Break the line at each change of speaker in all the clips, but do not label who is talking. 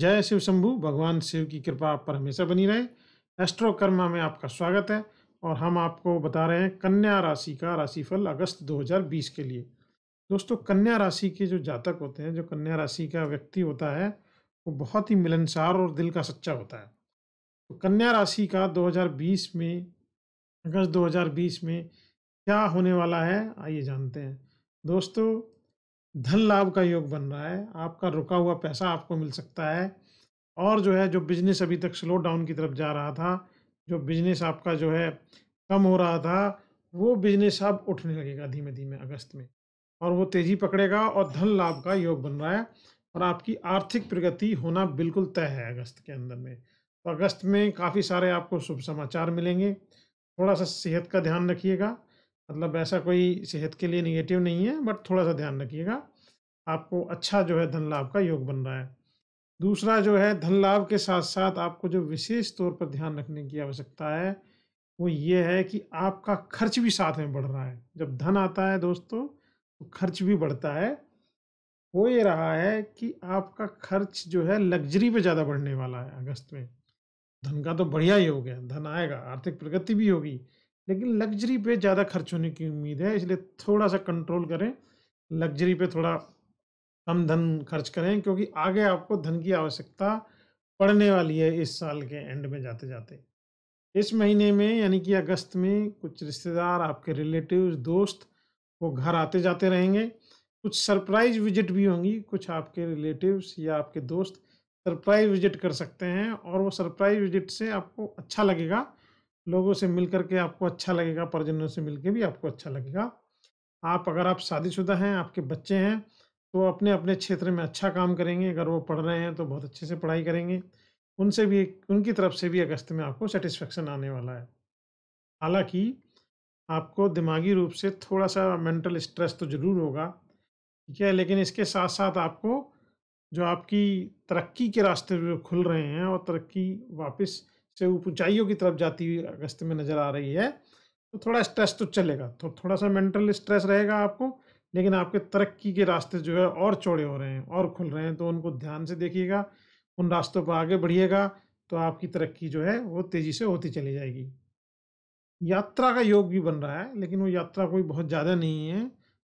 जय शिव शंभु भगवान शिव की कृपा आप पर हमेशा बनी रहे एस्ट्रो कर्मा में आपका स्वागत है और हम आपको बता रहे हैं कन्या राशि का राशिफल अगस्त 2020 के लिए दोस्तों कन्या राशि के जो जातक होते हैं जो कन्या राशि का व्यक्ति होता है वो बहुत ही मिलनसार और दिल का सच्चा होता है तो कन्या राशि का 2020 में अगस्त 2020 में क्या होने वाला है आइए जानते हैं दोस्तों धन लाभ का योग बन रहा है आपका रुका हुआ पैसा आपको मिल सकता है और जो है जो बिजनेस अभी तक स्लो डाउन की तरफ जा रहा था जो बिजनेस आपका जो है कम हो रहा था वो बिजनेस अब उठने लगेगा धीमे धीमे अगस्त में और वो तेज़ी पकड़ेगा और धन लाभ का योग बन रहा है और आपकी आर्थिक प्रगति होना बिल्कुल तय है अगस्त के अंदर में तो अगस्त में काफ़ी सारे आपको शुभ समाचार मिलेंगे थोड़ा सा सेहत का ध्यान रखिएगा मतलब ऐसा कोई सेहत के लिए निगेटिव नहीं है बट थोड़ा सा ध्यान रखिएगा आपको अच्छा जो है धन लाभ का योग बन रहा है दूसरा जो है धन लाभ के साथ साथ आपको जो विशेष तौर पर ध्यान रखने की आवश्यकता है वो ये है कि आपका खर्च भी साथ में बढ़ रहा है जब धन आता है दोस्तों तो खर्च भी बढ़ता है हो ये रहा है कि आपका खर्च जो है लग्जरी पे ज़्यादा बढ़ने वाला है अगस्त में धन का तो बढ़िया ही हो गया धन आएगा आर्थिक प्रगति भी होगी लेकिन लग्जरी पे ज़्यादा खर्च होने की उम्मीद है इसलिए थोड़ा सा कंट्रोल करें लग्जरी पे थोड़ा कम धन खर्च करें क्योंकि आगे आपको धन की आवश्यकता पड़ने वाली है इस साल के एंड में जाते जाते इस महीने में यानी कि अगस्त में कुछ रिश्तेदार आपके रिलेटिव दोस्त वो घर आते जाते रहेंगे कुछ सरप्राइज विजिट भी होंगी कुछ आपके रिलेटिव्स या आपके दोस्त सरप्राइज विजिट कर सकते हैं और वो सरप्राइज विजिट से आपको अच्छा लगेगा लोगों से मिल करके आपको अच्छा लगेगा परिजनों से मिल भी आपको अच्छा लगेगा आप अगर आप शादीशुदा हैं आपके बच्चे हैं तो अपने अपने क्षेत्र में अच्छा काम करेंगे अगर वो पढ़ रहे हैं तो बहुत अच्छे से पढ़ाई करेंगे उनसे भी उनकी तरफ से भी अगस्त में आपको सेटिस्फेक्शन आने वाला है हालांकि आपको दिमागी रूप से थोड़ा सा मेंटल स्ट्रेस तो ज़रूर होगा ठीक है लेकिन इसके साथ साथ आपको जो आपकी तरक्की के रास्ते खुल रहे हैं और तरक्की वापस से ऊंचाइयों की तरफ जाती हुई अगस्त में नज़र आ रही है तो थोड़ा स्ट्रेस तो चलेगा तो थोड़ा सा मेंटल स्ट्रेस रहेगा आपको लेकिन आपके तरक्की के रास्ते जो है और चौड़े हो रहे हैं और खुल रहे हैं तो उनको ध्यान से देखिएगा उन रास्तों पर आगे बढ़िएगा तो आपकी तरक्की जो है वो तेज़ी से होती चली जाएगी यात्रा का योग भी बन रहा है लेकिन वो यात्रा कोई बहुत ज़्यादा नहीं है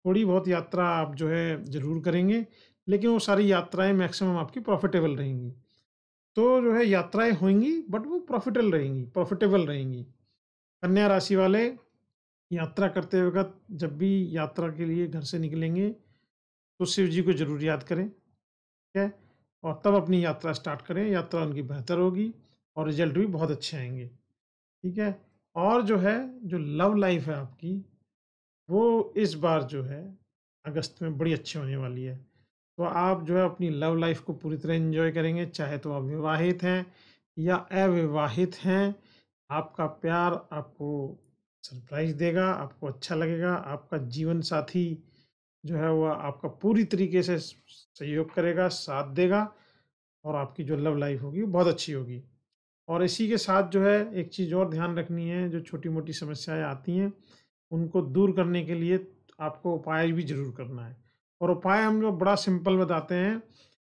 थोड़ी बहुत यात्रा आप जो है ज़रूर करेंगे लेकिन वो सारी यात्राएं मैक्सिमम आपकी प्रॉफिटेबल रहेंगी तो जो है यात्राएं होंगी बट वो प्रॉफिटल रहेंगी प्रॉफिटेबल रहेंगी कन्या राशि वाले यात्रा करते वक्त जब भी यात्रा के लिए घर से निकलेंगे तो शिव जी को जरूर याद करें ठीक है और तब अपनी यात्रा स्टार्ट करें यात्रा उनकी बेहतर होगी और रिजल्ट भी बहुत अच्छे आएंगे ठीक है और जो है जो लव लाइफ है आपकी वो इस बार जो है अगस्त में बड़ी अच्छी होने वाली है तो आप जो है अपनी लव लाइफ को पूरी तरह इन्जॉय करेंगे चाहे तो आप विवाहित हैं या अविवाहित हैं आपका प्यार आपको सरप्राइज देगा आपको अच्छा लगेगा आपका जीवन साथी जो है वह आपका पूरी तरीके से सहयोग करेगा साथ देगा और आपकी जो लव लाइफ होगी बहुत अच्छी होगी और इसी के साथ जो है एक चीज़ और ध्यान रखनी है जो छोटी मोटी समस्याएं आती हैं उनको दूर करने के लिए आपको उपाय भी ज़रूर करना है और उपाय हम लोग बड़ा सिंपल बताते हैं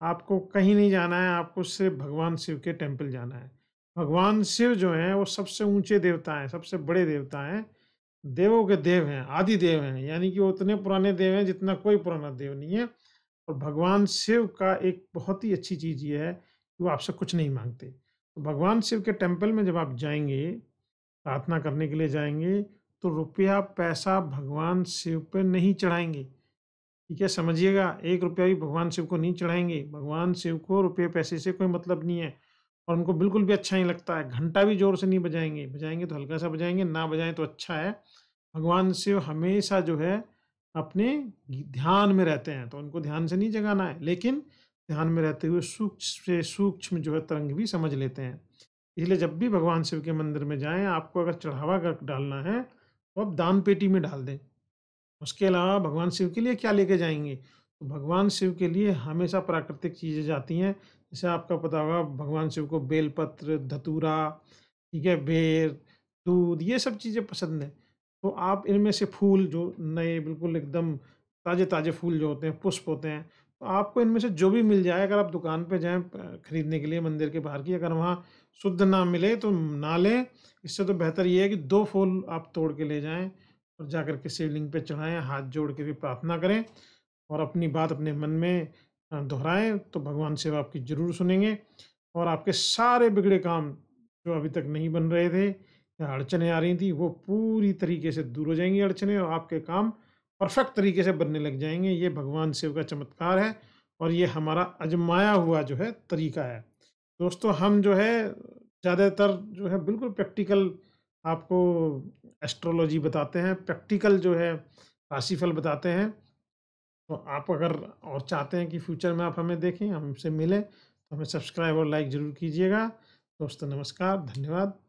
आपको कहीं नहीं जाना है आपको सिर्फ भगवान शिव के टेम्पल जाना है भगवान शिव जो हैं वो सबसे ऊंचे देवता हैं सबसे बड़े देवता हैं देवों के देव हैं आदि देव हैं यानी कि वो उतने पुराने देव हैं जितना कोई पुराना देव नहीं है और भगवान शिव का एक बहुत ही अच्छी चीज़ ये है कि वो आपसे कुछ नहीं मांगते तो भगवान शिव के टेम्पल में जब आप जाएंगे प्रार्थना करने के लिए जाएंगे तो रुपया पैसा भगवान शिव पर नहीं चढ़ाएंगे ठीक है समझिएगा एक रुपया भी भगवान शिव को नहीं चढ़ाएंगे भगवान शिव को रुपये पैसे से कोई मतलब नहीं है और उनको बिल्कुल भी अच्छा नहीं लगता है घंटा भी जोर से नहीं बजाएंगे बजाएंगे तो हल्का सा बजाएंगे ना बजाएं तो अच्छा है भगवान शिव हमेशा जो है अपने ध्यान में रहते हैं तो उनको ध्यान से नहीं जगाना है लेकिन ध्यान में रहते हुए सूक्ष्म से सूक्ष्म जो है तरंग भी समझ लेते हैं इसलिए जब भी भगवान शिव के मंदिर में जाएं आपको अगर चढ़ावा कर डालना है तो आप दान पेटी में डाल दें उसके अलावा भगवान शिव के लिए क्या लेके जाएंगे तो भगवान शिव के लिए हमेशा प्राकृतिक चीज़ें जाती हैं जैसे आपका पता होगा भगवान शिव को बेलपत्र धतूरा ठीक है बेर दूध ये सब चीज़ें पसंद हैं तो आप इनमें से फूल जो नए बिल्कुल एकदम ताज़े ताज़े फूल जो होते हैं पुष्प होते हैं तो आपको इनमें से जो भी मिल जाए अगर आप दुकान पर जाएँ खरीदने के लिए मंदिर के बाहर की अगर वहाँ शुद्ध ना मिले तो ना लें इससे तो बेहतर ये है कि दो फूल आप तोड़ के ले जाएँ और जाकर के शिवलिंग पे चढ़ाएं हाथ जोड़ के भी प्रार्थना करें और अपनी बात अपने मन में दोहराएं तो भगवान शिव आपकी जरूर सुनेंगे और आपके सारे बिगड़े काम जो अभी तक नहीं बन रहे थे या अड़चने आ रही थी वो पूरी तरीके से दूर हो जाएंगी अड़चने और आपके काम परफेक्ट तरीके से बनने लग जाएंगे ये भगवान शिव का चमत्कार है और ये हमारा अजमाया हुआ जो है तरीका है दोस्तों हम जो है ज़्यादातर जो है बिल्कुल प्रैक्टिकल आपको एस्ट्रोलॉजी बताते हैं प्रैक्टिकल जो है राशिफल बताते हैं तो आप अगर और चाहते हैं कि फ्यूचर में आप हमें देखें हमसे मिलें तो हमें सब्सक्राइब और लाइक ज़रूर कीजिएगा दोस्तों नमस्कार धन्यवाद